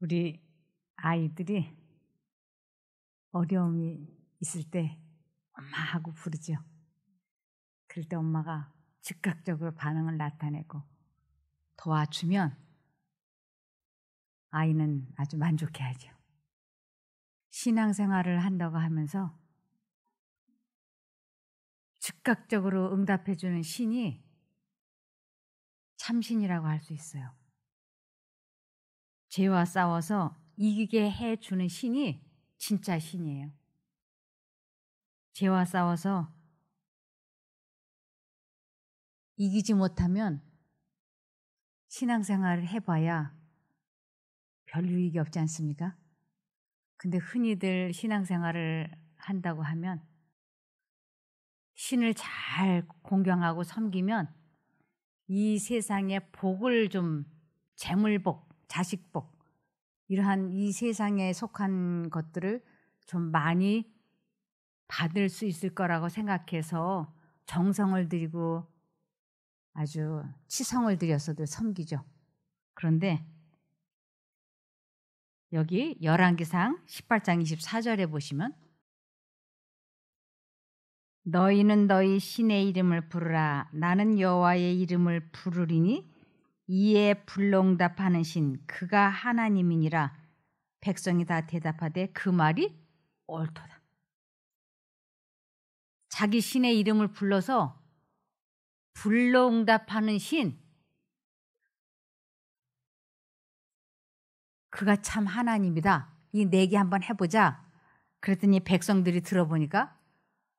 우리 아이들이 어려움이 있을 때 엄마 하고 부르죠. 그럴 때 엄마가 즉각적으로 반응을 나타내고 도와주면 아이는 아주 만족해 야죠 신앙생활을 한다고 하면서 즉각적으로 응답해주는 신이 참신이라고 할 수 있어요. 죄와 싸워서 이기게 해주는 신이 진짜 신이에요. 죄와 싸워서 이기지 못하면 신앙생활을 해봐야 별 유익이 없지 않습니까? 근데 흔히들 신앙생활을 한다고 하면 신을 잘 공경하고 섬기면 이세상에 복을 좀 재물복, 자식복 이러한 이 세상에 속한 것들을 좀 많이 받을 수 있을 거라고 생각해서 정성을 들이고 아주 치성을 들여서도 섬기죠. 그런데 여기 열왕기상 18장 24절에 보시면 너희는 너희 신의 이름을 부르라 나는 여호와의 이름을 부르리니 이에 불렁답하는신 그가 하나님이니라 백성이 다 대답하되 그 말이 옳도다. 자기 신의 이름을 불러서 불응답하는 신 그가 참 하나님이다. 이 내기 한번 해보자. 그랬더니 백성들이 들어보니까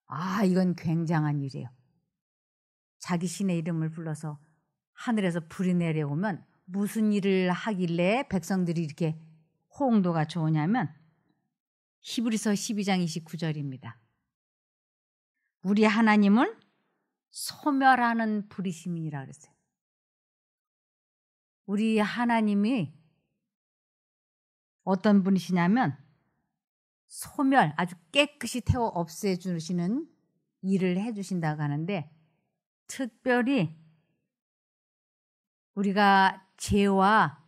아 이건 굉장한 일이에요. 자기 신의 이름을 불러서 하늘에서 불이 내려오면 무슨 일을 하길래 백성들이 이렇게 호응도가 좋으냐면 히브리서 12장 29절입니다. 우리 하나님은 소멸하는 불이심민이라 그랬어요. 우리 하나님이 어떤 분이시냐면 소멸 아주 깨끗이 태워 없애주시는 일을 해주신다고 하는데 특별히 우리가 죄와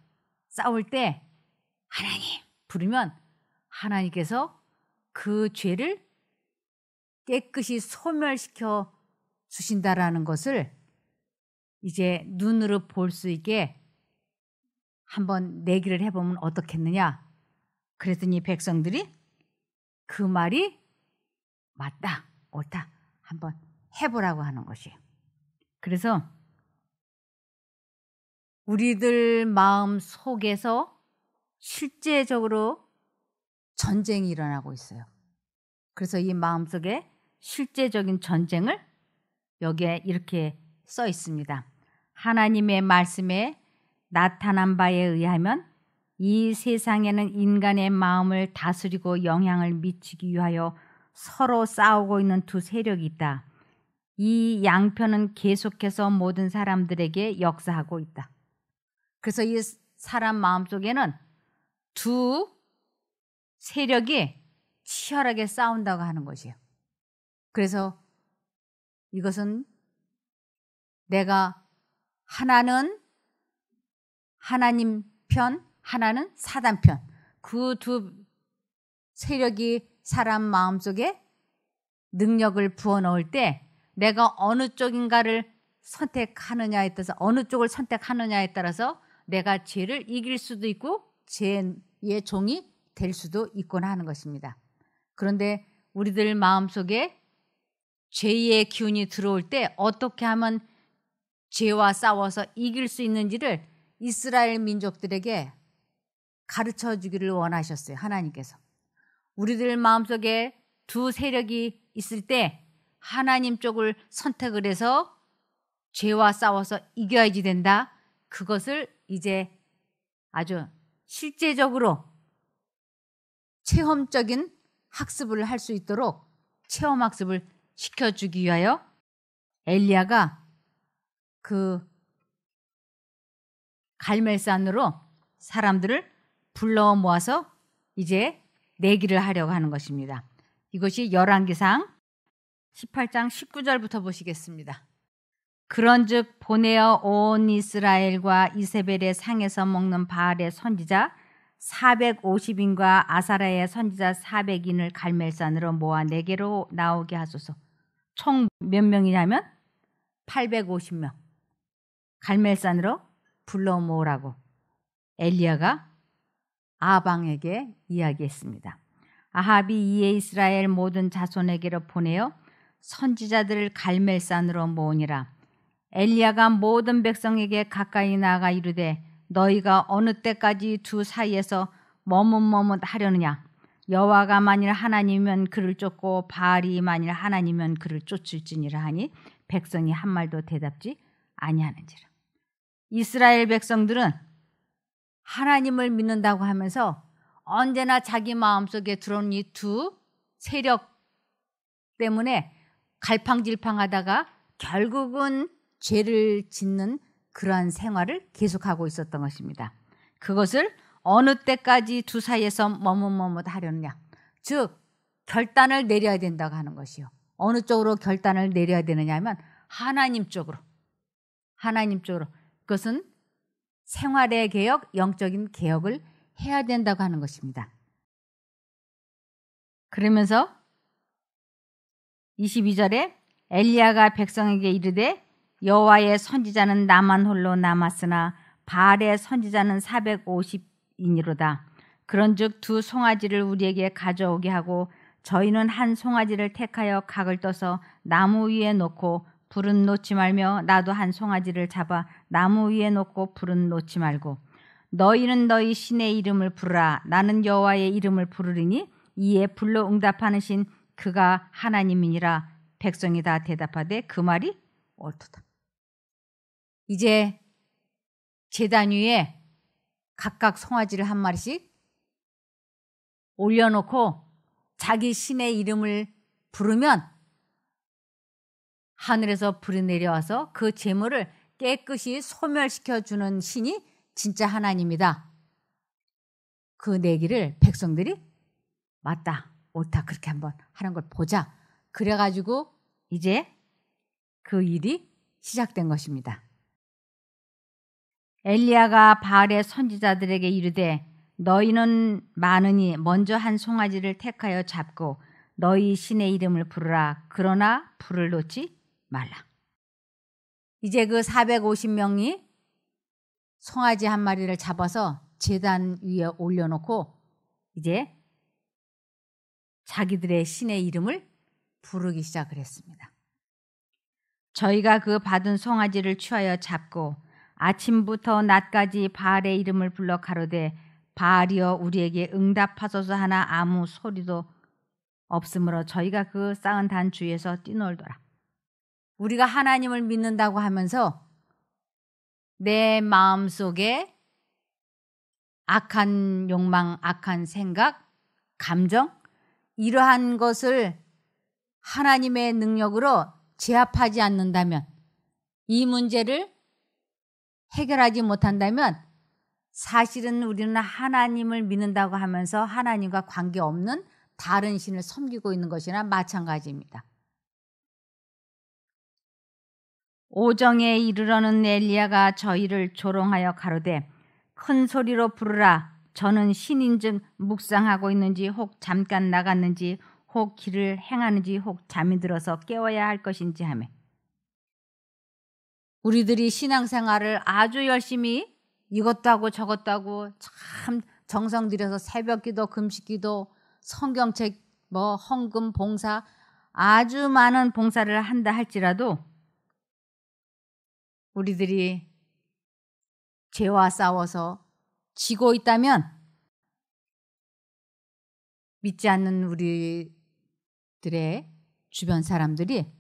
싸울 때 하나님 부르면 하나님께서 그 죄를 깨끗이 소멸시켜 주신다라는 것을 이제 눈으로 볼 수 있게 한번 내기를 해보면 어떻겠느냐. 그랬더니 백성들이 그 말이 맞다, 옳다. 한번 해보라고 하는 것이. 그래서 우리들 마음 속에서 실제적으로 전쟁이 일어나고 있어요. 그래서 이 마음 속에 실제적인 전쟁을 여기에 이렇게 써 있습니다. 하나님의 말씀에 나타난 바에 의하면 이 세상에는 인간의 마음을 다스리고 영향을 미치기 위하여 서로 싸우고 있는 두 세력이 있다. 이 양편은 계속해서 모든 사람들에게 역사하고 있다. 그래서 이 사람 마음속에는 두 세력이 치열하게 싸운다고 하는 것이에요. 그래서 이것은 내가 하나는 하나님 편, 하나는 사단 편. 그 두 세력이 사람 마음속에 능력을 부어 넣을 때 내가 어느 쪽인가를 선택하느냐에 따라서 어느 쪽을 선택하느냐에 따라서 내가 죄를 이길 수도 있고 죄의 종이 될 수도 있거나 하는 것입니다. 그런데 우리들 마음속에 죄의 기운이 들어올 때 어떻게 하면 죄와 싸워서 이길 수 있는지를 이스라엘 민족들에게 가르쳐 주기를 원하셨어요. 하나님께서. 우리들 마음속에 두 세력이 있을 때 하나님 쪽을 선택을 해서 죄와 싸워서 이겨야지 된다. 그것을 이제 아주 실제적으로 체험적인 학습을 할 수 있도록 체험 학습을 시켜주기 위하여 엘리야가 그 갈멜산으로 사람들을 불러 모아서 이제 내기를 하려고 하는 것입니다. 이것이 열왕기상 18장 19절부터 보시겠습니다. 그런즉 보내어 온 이스라엘과 이세벨의 상에서 먹는 바알의 선지자 450인과 아사라의 선지자 400인을 갈멜산으로 모아 네개로 나오게 하소서. 총 몇 명이냐면 850명. 갈멜산으로 불러 모으라고 엘리야가 아방에게 이야기했습니다. 아합이 이에 이스라엘 모든 자손에게로 보내어 선지자들을 갈멜산으로 모으니라. 엘리야가 모든 백성에게 가까이 나가 이르되 너희가 어느 때까지 두 사이에서 머뭇머뭇 하려느냐 여호와가 만일 하나님이면 그를 쫓고 바알이 만일 하나님이면 그를 쫓을지니라 하니 백성이 한 말도 대답지 아니하는지라 이스라엘 백성들은 하나님을 믿는다고 하면서 언제나 자기 마음속에 들어온 이 두 세력 때문에 갈팡질팡하다가 결국은 죄를 짓는 그러한 생활을 계속하고 있었던 것입니다. 그것을 어느 때까지 두 사이에서 머뭇머뭇 하려느냐. 즉, 결단을 내려야 된다고 하는 것이요. 어느 쪽으로 결단을 내려야 되느냐 하면 하나님 쪽으로. 하나님 쪽으로. 그것은 생활의 개혁, 영적인 개혁을 해야 된다고 하는 것입니다. 그러면서 22절에 엘리야가 백성에게 이르되 여호와의 선지자는 나만 홀로 남았으나 바알의 선지자는 450이니로다. 그런즉 두 송아지를 우리에게 가져오게 하고 저희는 한 송아지를 택하여 각을 떠서 나무 위에 놓고 불은 놓지 말며 나도 한 송아지를 잡아 나무 위에 놓고 불은 놓지 말고 너희는 너희 신의 이름을 부르라 나는 여호와의 이름을 부르리니 이에 불로 응답하는 신 그가 하나님이니라 백성이 다 대답하되 그 말이 옳도다. 이제 재단 위에 각각 송아지를 한 마리씩 올려놓고 자기 신의 이름을 부르면 하늘에서 불이 내려와서 그 재물을 깨끗이 소멸시켜 주는 신이 진짜 하나님이다. 그 내기를 백성들이 맞다, 옳다 그렇게 한번 하는 걸 보자. 그래가지고 이제 그 일이 시작된 것입니다. 엘리야가 바알의 선지자들에게 이르되 너희는 많으니 먼저 한 송아지를 택하여 잡고 너희 신의 이름을 부르라. 그러나 불을 놓지 말라. 이제 그 450명이 송아지 한 마리를 잡아서 제단 위에 올려놓고 이제 자기들의 신의 이름을 부르기 시작을 했습니다. 저희가 그 받은 송아지를 취하여 잡고 아침부터 낮까지 바알의 이름을 불러 가로되 바알이여 우리에게 응답하소서 하나 아무 소리도 없으므로 저희가 그 쌓은 단 주위에서 뛰놀더라. 우리가 하나님을 믿는다고 하면서 내 마음 속에 악한 욕망, 악한 생각, 감정, 이러한 것을 하나님의 능력으로 제압하지 않는다면 이 문제를 해결하지 못한다면 사실은 우리는 하나님을 믿는다고 하면서 하나님과 관계없는 다른 신을 섬기고 있는 것이나 마찬가지입니다. 오정에 이르러는 엘리야가 저희를 조롱하여 가로되 큰 소리로 부르라 저는 신인즉 묵상하고 있는지 혹 잠깐 나갔는지 혹 길을 행하는지 혹 잠이 들어서 깨워야 할 것인지 하며 우리들이 신앙생활을 아주 열심히 이것도 하고 저것도 하고 참 정성 들여서 새벽기도, 금식기도, 성경책, 뭐 헌금, 봉사 아주 많은 봉사를 한다 할지라도 우리들이 죄와 싸워서 지고 있다면 믿지 않는 우리들의 주변 사람들이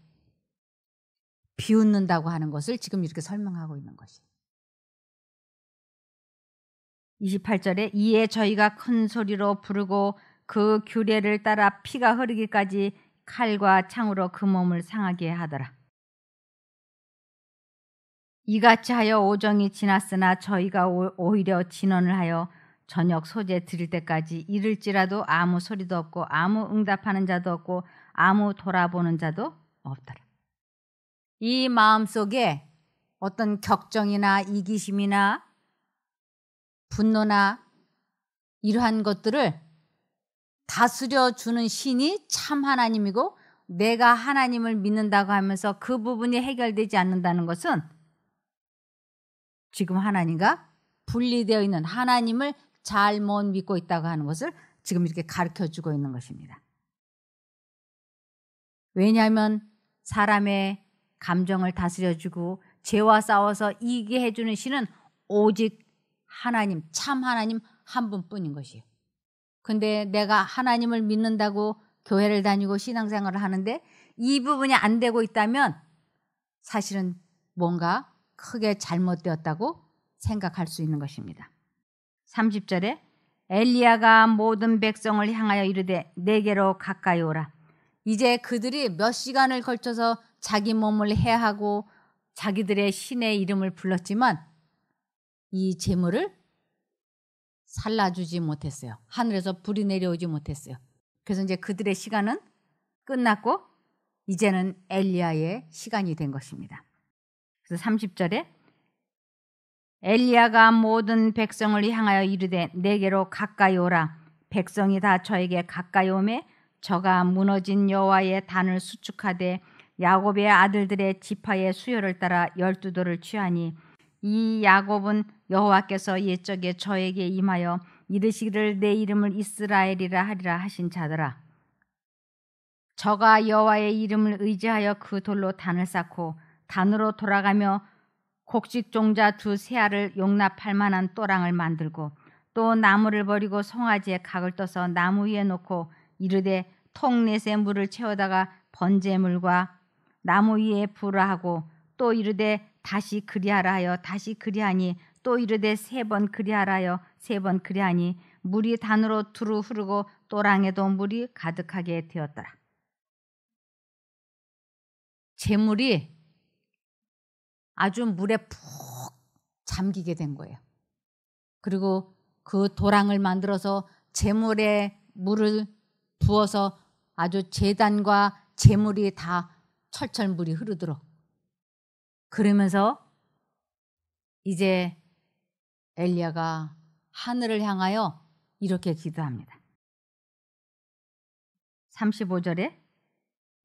비웃는다고 하는 것을 지금 이렇게 설명하고 있는 것이에요. 28절에 이에 저희가 큰 소리로 부르고 그 규례를 따라 피가 흐르기까지 칼과 창으로 그 몸을 상하게 하더라. 이같이 하여 오정이 지났으나 저희가 오히려 진언을 하여 저녁 소재 드릴 때까지 이를지라도 아무 소리도 없고 아무 응답하는 자도 없고 아무 돌아보는 자도 없더라. 이 마음 속에 어떤 격정이나 이기심이나 분노나 이러한 것들을 다스려 주는 신이 참 하나님이고 내가 하나님을 믿는다고 하면서 그 부분이 해결되지 않는다는 것은 지금 하나님과 분리되어 있는 하나님을 잘 못 믿고 있다고 하는 것을 지금 이렇게 가르쳐 주고 있는 것입니다. 왜냐하면 사람의 감정을 다스려주고 죄와 싸워서 이기게 해주는 신은 오직 하나님, 참 하나님 한 분뿐인 것이에요. 근데 내가 하나님을 믿는다고 교회를 다니고 신앙생활을 하는데 이 부분이 안 되고 있다면 사실은 뭔가 크게 잘못되었다고 생각할 수 있는 것입니다. 30절에 엘리야가 모든 백성을 향하여 이르되 내게로 가까이 오라. 이제 그들이 몇 시간을 걸쳐서 자기 몸을 해하고 자기들의 신의 이름을 불렀지만 이 재물을 살라주지 못했어요. 하늘에서 불이 내려오지 못했어요. 그래서 이제 그들의 시간은 끝났고 이제는 엘리야의 시간이 된 것입니다. 그래서 30절에 엘리야가 모든 백성을 향하여 이르되 내게로 가까이 오라 백성이 다 저에게 가까이 오매 저가 무너진 여호와의 단을 수축하되 야곱의 아들들의 지파의 수요를 따라 열두 돌을 취하니 이 야곱은 여호와께서 옛적에 저에게 임하여 이르시기를 내 이름을 이스라엘이라 하리라 하신 자더라. 저가 여호와의 이름을 의지하여 그 돌로 단을 쌓고 단으로 돌아가며 곡식 종자 두 세알을 용납할 만한 또랑을 만들고 또 나무를 버리고 송아지에 각을 떠서 나무 위에 놓고 이르되 통넷에 물을 채우다가 번제물과 나무 위에 불을 하고 또 이르되 다시 그리하라 하여 다시 그리하니 또 이르되 세 번 그리하라 하여 세 번 그리하니 물이 단으로 두루 흐르고 또랑에도 물이 가득하게 되었더라. 재물이 아주 물에 푹 잠기게 된 거예요. 그리고 그 도랑을 만들어서 재물에 물을 부어서 아주 재단과 재물이 다 철철 물이 흐르도록. 그러면서 이제 엘리야가 하늘을 향하여 이렇게 기도합니다. 35절에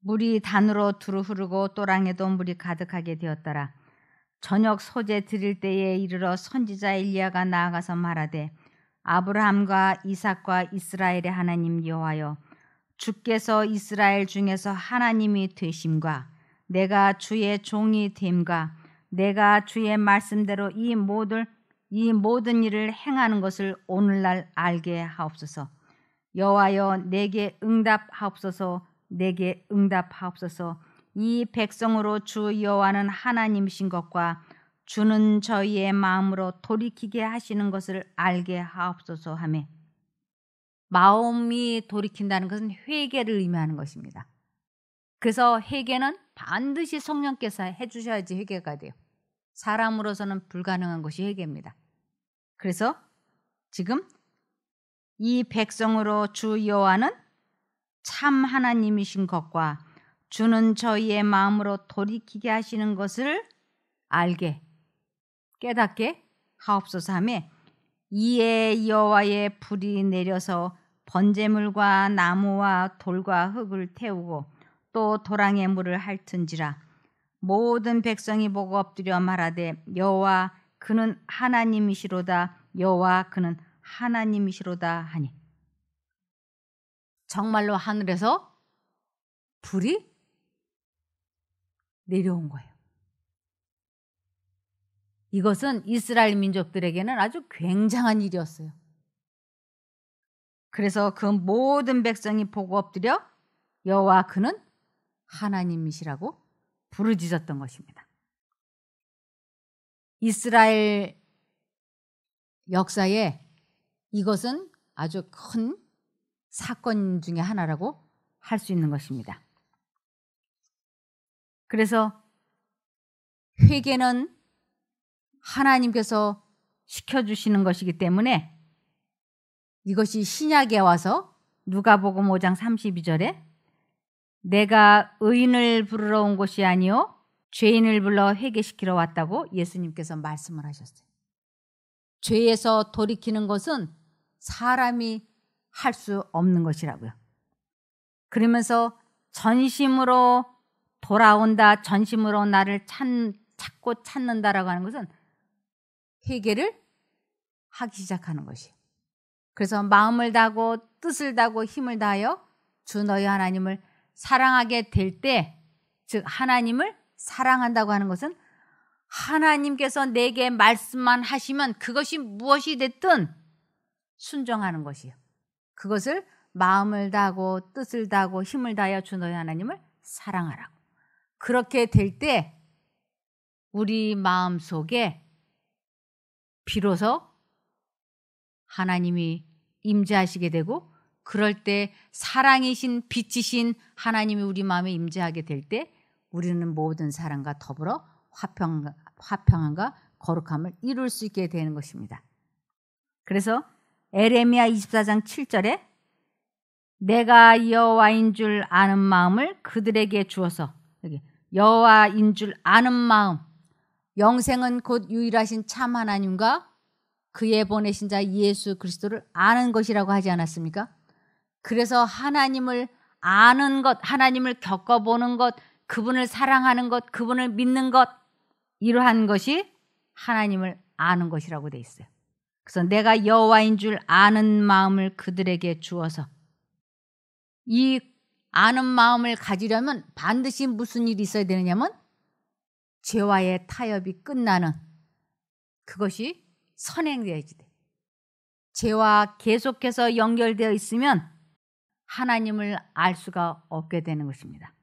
물이 단으로 두루 흐르고 또랑에도 물이 가득하게 되었더라. 저녁 소재 드릴 때에 이르러 선지자 엘리야가 나아가서 말하되 아브라함과 이삭과 이스라엘의 하나님 여호와여 주께서 이스라엘 중에서 하나님이 되심과 내가 주의 종이 됨과 내가 주의 말씀대로 이 모든 이 모든 일을 행하는 것을 오늘날 알게 하옵소서. 여호와여 내게 응답하옵소서. 내게 응답하옵소서. 이 백성으로 주 여호와는 하나님이신 것과 주는 저희의 마음으로 돌이키게 하시는 것을 알게 하옵소서 하며 마음이 돌이킨다는 것은 회개를 의미하는 것입니다. 그래서 회개는 반드시 성령께서 해주셔야지 회개가 돼요. 사람으로서는 불가능한 것이 회개입니다. 그래서 지금 이 백성으로 주 여호와는 참 하나님이신 것과 주는 저희의 마음으로 돌이키게 하시는 것을 알게 깨닫게 하옵소서 하며 이에 여호와의 불이 내려서 번제물과 나무와 돌과 흙을 태우고 또도랑의 물을 핥은지라 모든 백성이 보고 엎드려 말하되 여호와 그는 하나님이시로다 여호와 그는 하나님이시로다 하니 정말로 하늘에서 불이 내려온 거예요. 이것은 이스라엘 민족들에게는 아주 굉장한 일이었어요. 그래서 그 모든 백성이 보고 엎드려 여호와 그는 하나님이시라고 부르짖었던 것입니다. 이스라엘 역사에 이것은 아주 큰 사건 중의 하나라고 할 수 있는 것입니다. 그래서 회개는 하나님께서 시켜주시는 것이기 때문에 이것이 신약에 와서 누가복음 5장 32절에 내가 의인을 부르러 온 것이 아니요 죄인을 불러 회개시키러 왔다고 예수님께서 말씀을 하셨어요. 죄에서 돌이키는 것은 사람이 할 수 없는 것이라고요. 그러면서 전심으로 돌아온다, 전심으로 나를 찾, 찾고 찾는다라고 하는 것은 회개를 하기 시작하는 것이에요. 그래서 마음을 다고 뜻을 다고 힘을 다하여 주 너희 하나님을 사랑하게 될 때, 즉 하나님을 사랑한다고 하는 것은 하나님께서 내게 말씀만 하시면 그것이 무엇이 됐든 순종하는 것이요. 그것을 마음을 다하고 뜻을 다하고 힘을 다하여 주 너희 하나님을 사랑하라고. 그렇게 될 때 우리 마음 속에 비로소 하나님이 임재하시게 되고 그럴 때 사랑이신 빛이신 하나님이 우리 마음에 임재하게 될 때 우리는 모든 사랑과 더불어 화평, 화평함과 거룩함을 이룰 수 있게 되는 것입니다. 그래서 에레미야 24장 7절에 내가 여호와인 줄 아는 마음을 그들에게 주어서 여호와인 줄 아는 마음 영생은 곧 유일하신 참 하나님과 그의 보내신 자 예수 그리스도를 아는 것이라고 하지 않았습니까? 그래서 하나님을 아는 것, 하나님을 겪어보는 것, 그분을 사랑하는 것, 그분을 믿는 것, 이러한 것이 하나님을 아는 것이라고 돼 있어요. 그래서 내가 여호와인 줄 아는 마음을 그들에게 주어서 이 아는 마음을 가지려면 반드시 무슨 일이 있어야 되느냐면 죄와의 타협이 끝나는 그것이 선행되어야지 돼. 죄와 계속해서 연결되어 있으면 하나님을 알 수가 없게 되는 것입니다.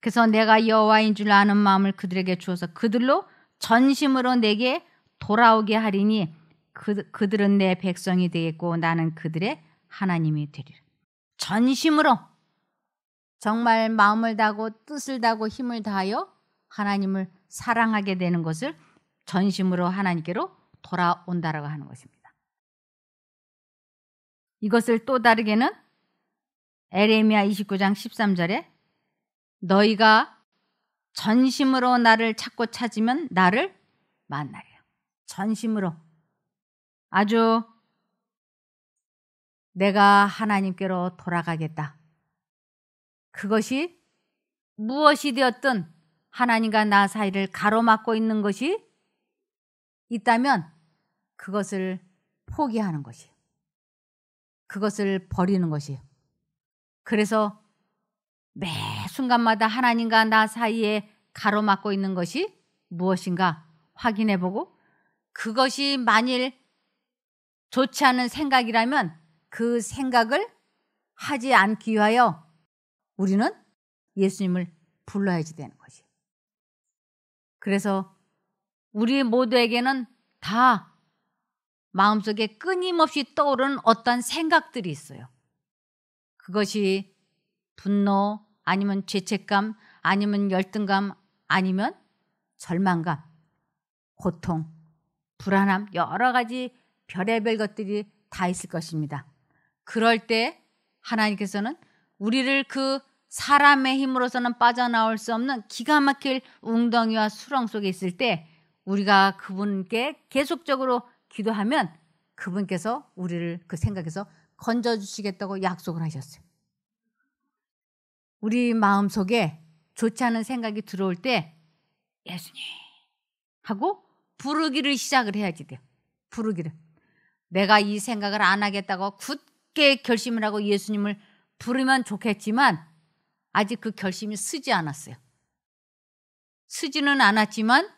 그래서 내가 여호와인 줄 아는 마음을 그들에게 주어서 그들로 전심으로 내게 돌아오게 하리니 그, 그들은 내 백성이 되겠고 나는 그들의 하나님이 되리라. 전심으로 정말 마음을 다고 뜻을 다고 힘을 다하여 하나님을 사랑하게 되는 것을 전심으로 하나님께로 돌아온다라고 하는 것입니다. 이것을 또 다르게는 에레미야 29장 13절에 너희가 전심으로 나를 찾고 찾으면 나를 만나리라. 전심으로 아주 내가 하나님께로 돌아가겠다. 그것이 무엇이 되었든 하나님과 나 사이를 가로막고 있는 것이 있다면 그것을 포기하는 것이에요. 그것을 버리는 것이에요. 그래서 매 순간마다 하나님과 나 사이에 가로막고 있는 것이 무엇인가 확인해 보고 그것이 만일 좋지 않은 생각이라면 그 생각을 하지 않기 위하여 우리는 예수님을 불러야지 되는 거지. 그래서 우리 모두에게는 다 마음속에 끊임없이 떠오르는 어떤 생각들이 있어요. 그것이 분노, 아니면 죄책감, 아니면 열등감, 아니면 절망감, 고통, 불안함, 여러 가지 별의별 것들이 다 있을 것입니다. 그럴 때 하나님께서는 우리를 그 사람의 힘으로서는 빠져나올 수 없는 기가 막힐 웅덩이와 수렁 속에 있을 때 우리가 그분께 계속적으로 기도하면 그분께서 우리를 그 생각에서 건져주시겠다고 약속을 하셨어요. 우리 마음 속에 좋지 않은 생각이 들어올 때 예수님 하고 부르기를 시작을 해야지 돼요. 부르기를. 내가 이 생각을 안 하겠다고 굳게 결심을 하고 예수님을 부르면 좋겠지만 아직 그 결심이 쓰지 않았어요. 쓰지는 않았지만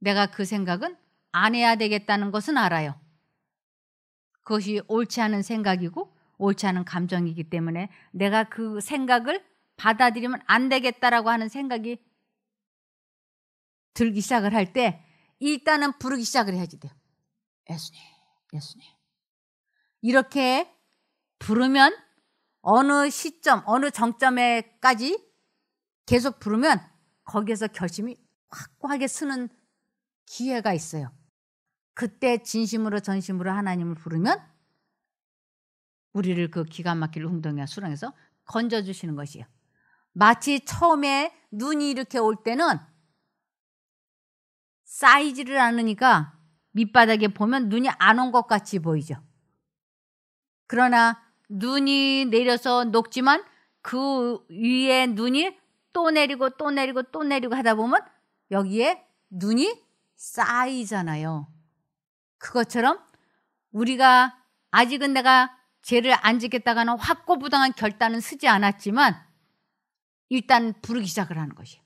내가 그 생각은 안 해야 되겠다는 것은 알아요. 그것이 옳지 않은 생각이고 옳지 않은 감정이기 때문에 내가 그 생각을 받아들이면 안 되겠다라고 하는 생각이 들기 시작을 할 때 일단은 부르기 시작을 해야지 돼요. 예수님, 예수님. 이렇게 부르면 어느 시점, 어느 정점에까지 계속 부르면 거기에서 결심이 확고하게 쓰는 기회가 있어요. 그때 진심으로 전심으로 하나님을 부르면 우리를 그 기가 막힐 흥덩이와 수렁에서 건져주시는 것이에요. 마치 처음에 눈이 이렇게 올 때는 쌓이지를 않으니까 밑바닥에 보면 눈이 안 온 것 같이 보이죠. 그러나 눈이 내려서 녹지만 그 위에 눈이 또 내리고 또 내리고 또 내리고 하다 보면 여기에 눈이 쌓이잖아요. 그것처럼 우리가 아직은 내가 죄를 안 지겠다가는 확고부당한 결단은 쓰지 않았지만 일단 부르기 시작을 하는 것이에요.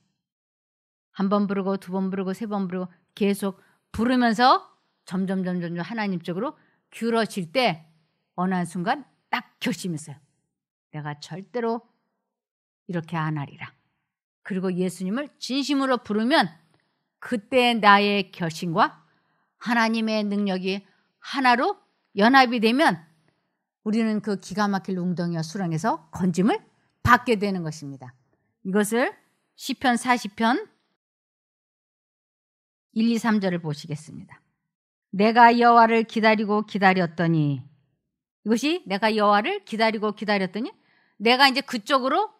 한 번 부르고 두 번 부르고 세 번 부르고 계속 부르면서 점점 점점 하나님 쪽으로 기울어질 때 어느 한 순간 딱 결심했어요. 내가 절대로 이렇게 안 하리라. 그리고 예수님을 진심으로 부르면 그때 나의 결심과 하나님의 능력이 하나로 연합이 되면 우리는 그 기가 막힐 웅덩이와 수렁에서 건짐을 받게 되는 것입니다. 이것을 시편 40편 1, 2, 3절을 보시겠습니다. 내가 여와를 기다리고 기다렸더니 이것이 내가 여와를 기다리고 기다렸더니 내가 이제 그쪽으로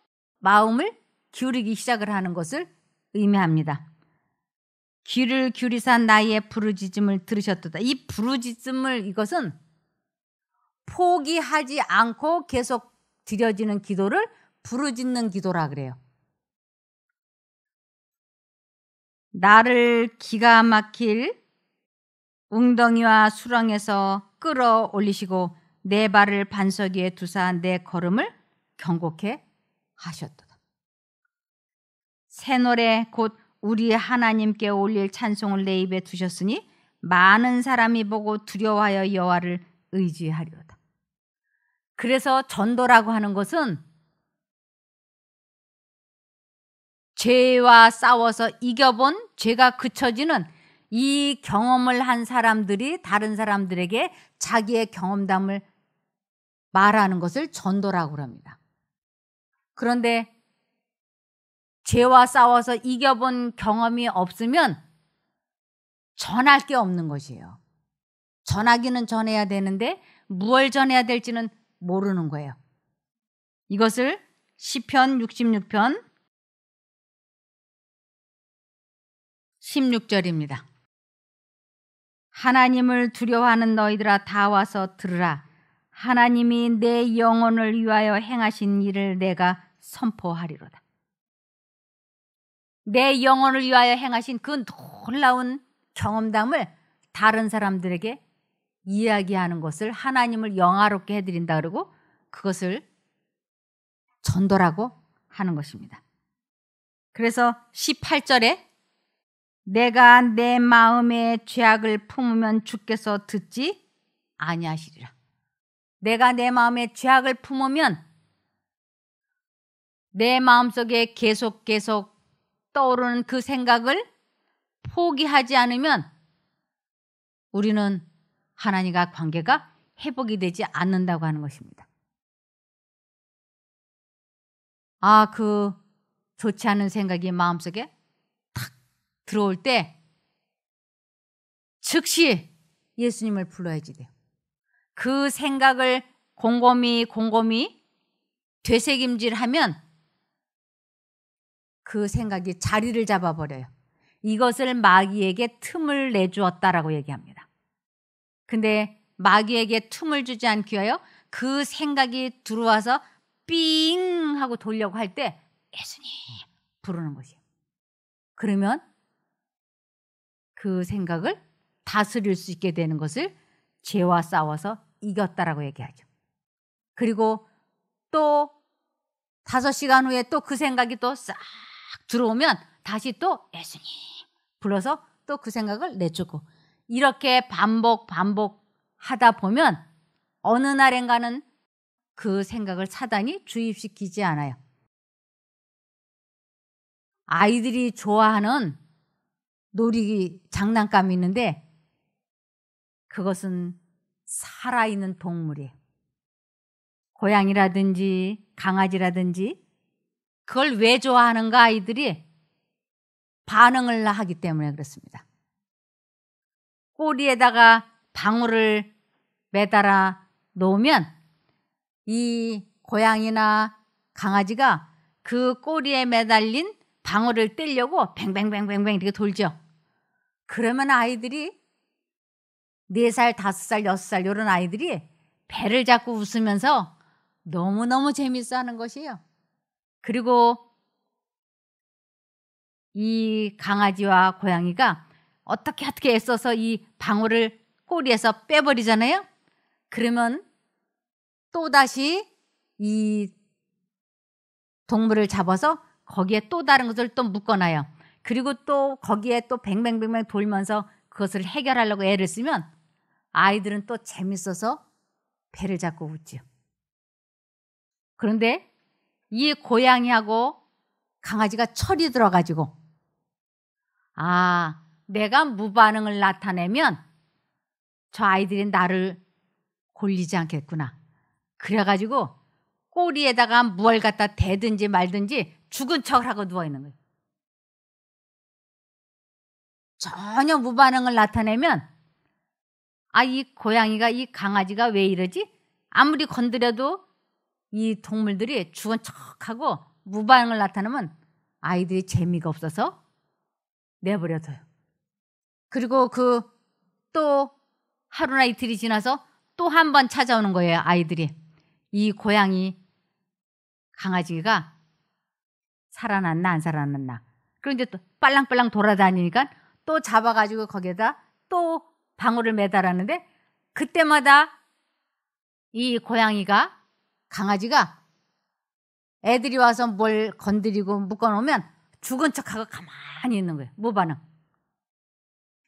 마음을 기울이기 시작을 하는 것을 의미합니다. 귀를 기리산 나의 부르짖음을 들으셨도다. 이 부르짖음을 이것은 포기하지 않고 계속 드려지는 기도를 부르짖는 기도라 그래요. 나를 기가 막힐 웅덩이와 수렁에서 끌어올리시고 내 발을 반석 위에 두사 내 걸음을 경고케 하셨도다. 새 노래 곧 우리 하나님께 올릴 찬송을 내 입에 두셨으니 많은 사람이 보고 두려워하여 여호와를 의지하리로다. 그래서 전도라고 하는 것은 죄와 싸워서 이겨본 죄가 그쳐지는 이 경험을 한 사람들이 다른 사람들에게 자기의 경험담을 말하는 것을 전도라고 합니다. 그런데 죄와 싸워서 이겨본 경험이 없으면 전할 게 없는 것이에요. 전하기는 전해야 되는데 무얼 전해야 될지는 모르는 거예요. 이것을 시편 66편 16절입니다. 하나님을 두려워하는 너희들아 다 와서 들으라. 하나님이 내 영혼을 위하여 행하신 일을 내가 선포하리로다. 내 영혼을 위하여 행하신 그 놀라운 경험담을 다른 사람들에게 이야기하는 것을 하나님을 영화롭게 해드린다 그러고 그것을 전도라고 하는 것입니다. 그래서 18절에 내가 내마음의 죄악을 품으면 주께서 듣지 아니하시리라. 내가 내마음의 죄악을 품으면 내 마음속에 계속 계속 떠오르는 그 생각을 포기하지 않으면 우리는 하나님과 관계가 회복이 되지 않는다고 하는 것입니다. 아, 그 좋지 않은 생각이 마음속에 탁 들어올 때 즉시 예수님을 불러야지 돼요. 그 생각을 곰곰이 곰곰이 되새김질하면 그 생각이 자리를 잡아버려요. 이것을 마귀에게 틈을 내주었다라고 얘기합니다. 근데 마귀에게 틈을 주지 않기 위하여 그 생각이 들어와서 삥 하고 돌려고 할 때 예수님 부르는 것이에요. 그러면 그 생각을 다스릴 수 있게 되는 것을 죄와 싸워서 이겼다라고 얘기하죠. 그리고 또 다섯 시간 후에 또 그 생각이 또싹 딱 들어오면 다시 또 예수님 불러서 또 그 생각을 내주고 이렇게 반복 반복 하다 보면 어느 날엔가는 그 생각을 차단이 주입시키지 않아요. 아이들이 좋아하는 놀이 장난감이 있는데 그것은 살아있는 동물이에요. 고양이라든지 강아지라든지 그걸 왜 좋아하는가 아이들이 반응을 하기 때문에 그렇습니다. 꼬리에다가 방울을 매달아 놓으면 이 고양이나 강아지가 그 꼬리에 매달린 방울을 떼려고 뱅뱅뱅뱅뱅 이렇게 돌죠. 그러면 아이들이 4살, 5살, 6살 이런 아이들이 배를 잡고 웃으면서 너무너무 재밌어 하는 것이에요. 그리고 이 강아지와 고양이가 어떻게 어떻게 애써서 이 방울을 꼬리에서 빼버리잖아요. 그러면 또다시 이 동물을 잡아서 거기에 또 다른 것을 또 묶어놔요. 그리고 또 거기에 또 뱅뱅뱅뱅 돌면서 그것을 해결하려고 애를 쓰면 아이들은 또 재밌어서 배를 잡고 웃지요. 그런데 이 고양이하고 강아지가 철이 들어가지고 아 내가 무반응을 나타내면 저 아이들이 나를 골리지 않겠구나. 그래가지고 꼬리에다가 무얼 갖다 대든지 말든지 죽은 척을 하고 누워있는 거예요. 전혀 무반응을 나타내면 아, 이 고양이가, 이 강아지가 왜 이러지? 아무리 건드려도 이 동물들이 죽은 척하고 무반응을 나타내면 아이들이 재미가 없어서 내버려둬요. 그리고 그 또 하루나 이틀이 지나서 또 한 번 찾아오는 거예요, 아이들이. 이 고양이 강아지가 살아났나 안 살아났나. 그런데 또 빨랑빨랑 돌아다니니까 또 잡아가지고 거기에다 또 방울을 매달았는데 그때마다 이 고양이가 강아지가 애들이 와서 뭘 건드리고 묶어놓으면 죽은 척하고 가만히 있는 거예요. 뭐 반응?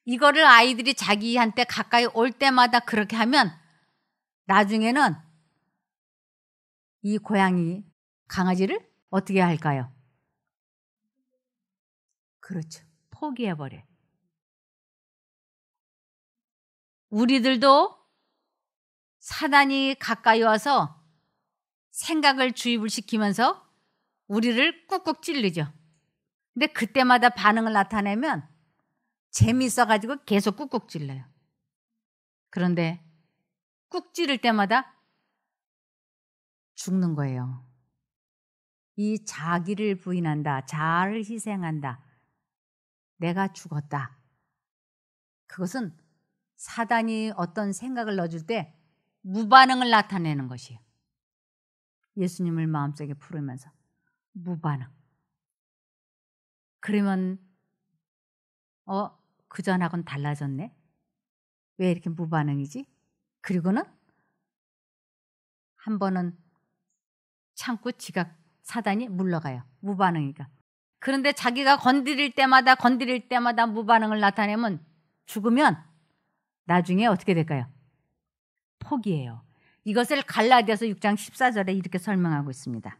이거를 아이들이 자기한테 가까이 올 때마다 그렇게 하면 나중에는 이 고양이 강아지를 어떻게 할까요? 그렇죠. 포기해버려. 우리들도 사단이 가까이 와서 생각을 주입을 시키면서 우리를 꾹꾹 찔리죠. 근데 그때마다 반응을 나타내면 재미있어가지고 계속 꾹꾹 찔러요. 그런데 꾹 찌를 때마다 죽는 거예요. 이 자기를 부인한다, 자아를 희생한다, 내가 죽었다. 그것은 사단이 어떤 생각을 넣어줄 때 무반응을 나타내는 것이에요. 예수님을 마음속에 부르면서 무반응. 그러면 어 그전하고는 달라졌네. 왜 이렇게 무반응이지? 그리고는 한 번은 참고 지각 사단이 물러가요. 무반응이니까. 그런데 자기가 건드릴 때마다 건드릴 때마다 무반응을 나타내면 죽으면 나중에 어떻게 될까요? 포기해요. 이것을 갈라디아서 6장 14절에 이렇게 설명하고 있습니다.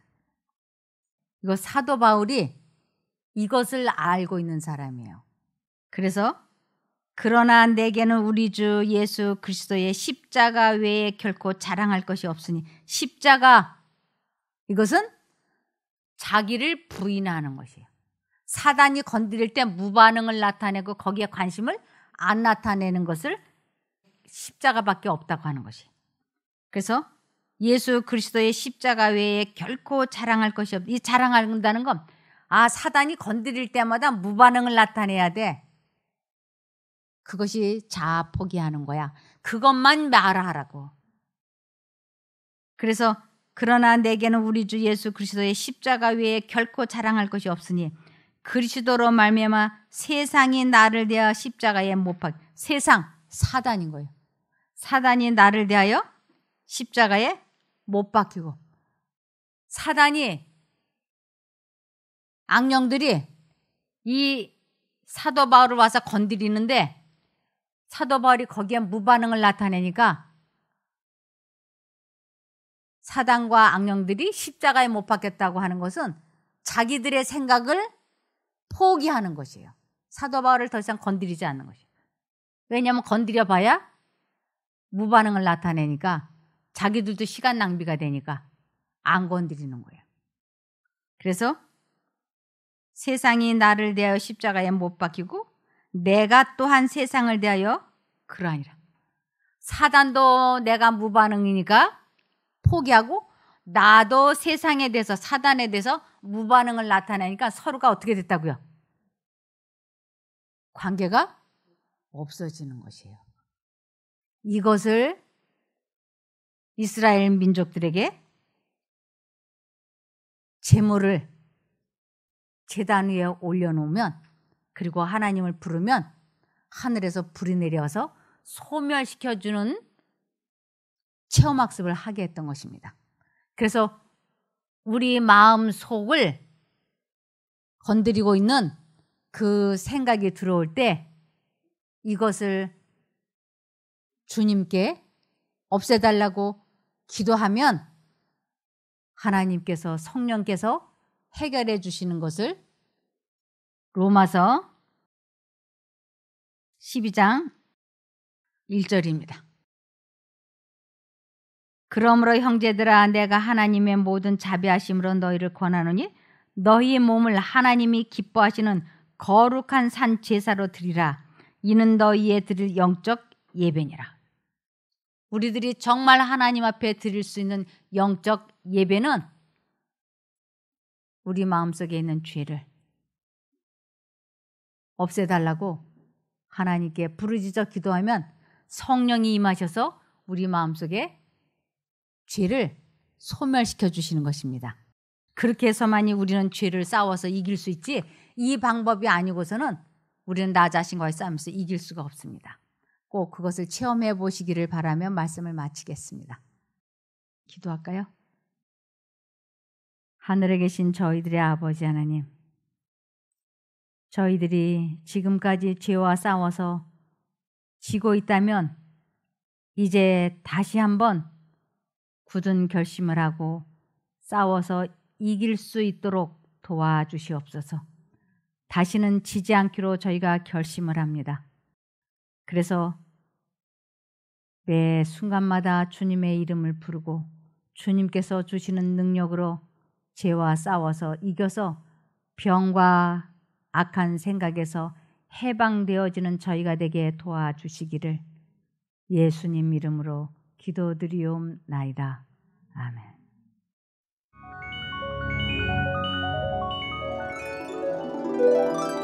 이거 사도 바울이 이것을 알고 있는 사람이에요. 그래서 그러나 내게는 우리 주 예수 그리스도의 십자가 외에 결코 자랑할 것이 없으니 십자가 이것은 자기를 부인하는 것이에요. 사단이 건드릴 때 무반응을 나타내고 거기에 관심을 안 나타내는 것을 십자가밖에 없다고 하는 것이에요. 그래서 예수 그리스도의 십자가 외에 결코 자랑할 것이 없. 이 자랑한다는 건 아, 사단이 건드릴 때마다 무반응을 나타내야 돼. 그것이 자아 포기하는 거야. 그것만 말하라고. 그래서 그러나 내게는 우리 주 예수 그리스도의 십자가 외에 결코 자랑할 것이 없으니 그리스도로 말미암아 세상이 나를 대하여 십자가에 못 박. 세상 사단인 거예요. 사단이 나를 대하여 십자가에 못 박히고 사단이 악령들이 이 사도 바울을 와서 건드리는데 사도 바울이 거기에 무반응을 나타내니까 사단과 악령들이 십자가에 못 박혔다고 하는 것은 자기들의 생각을 포기하는 것이에요. 사도 바울을 더 이상 건드리지 않는 것이에요. 왜냐하면 건드려봐야 무반응을 나타내니까 자기들도 시간 낭비가 되니까 안 건드리는 거예요. 그래서 세상이 나를 대하여 십자가에 못 박히고 내가 또한 세상을 대하여 그러하니라. 사단도 내가 무반응이니까 포기하고 나도 세상에 대해서 사단에 대해서 무반응을 나타내니까 서로가 어떻게 됐다고요? 관계가 없어지는 것이에요. 이것을 이스라엘 민족들에게 제물을 제단 위에 올려놓으면 그리고 하나님을 부르면 하늘에서 불이 내려와서 소멸시켜주는 체험학습을 하게 했던 것입니다. 그래서 우리 마음 속을 건드리고 있는 그 생각이 들어올 때 이것을 주님께 없애달라고 기도하면 하나님께서 성령께서 해결해 주시는 것을 로마서 12장 1절입니다. 그러므로 형제들아 내가 하나님의 모든 자비하심으로 너희를 권하노니 너희의 몸을 하나님이 기뻐하시는 거룩한 산 제사로 드리라 이는 너희의 드릴 영적 예배니라. 우리들이 정말 하나님 앞에 드릴 수 있는 영적 예배는 우리 마음속에 있는 죄를 없애달라고 하나님께 부르짖어 기도하면 성령이 임하셔서 우리 마음속에 죄를 소멸시켜 주시는 것입니다. 그렇게 해서만이 우리는 죄를 싸워서 이길 수 있지 이 방법이 아니고서는 우리는 나 자신과의 싸움에서 이길 수가 없습니다. 꼭 그것을 체험해 보시기를 바라며 말씀을 마치겠습니다. 기도할까요? 하늘에 계신 저희들의 아버지 하나님, 저희들이 지금까지 죄와 싸워서 지고 있다면 이제 다시 한번 굳은 결심을 하고 싸워서 이길 수 있도록 도와주시옵소서. 다시는 지지 않기로 저희가 결심을 합니다. 그래서 매 순간마다 주님의 이름을 부르고 주님께서 주시는 능력으로 죄와 싸워서 이겨서 병과 악한 생각에서 해방되어지는 저희가 되게 도와주시기를 예수님 이름으로 기도드리옵나이다. 아멘. thank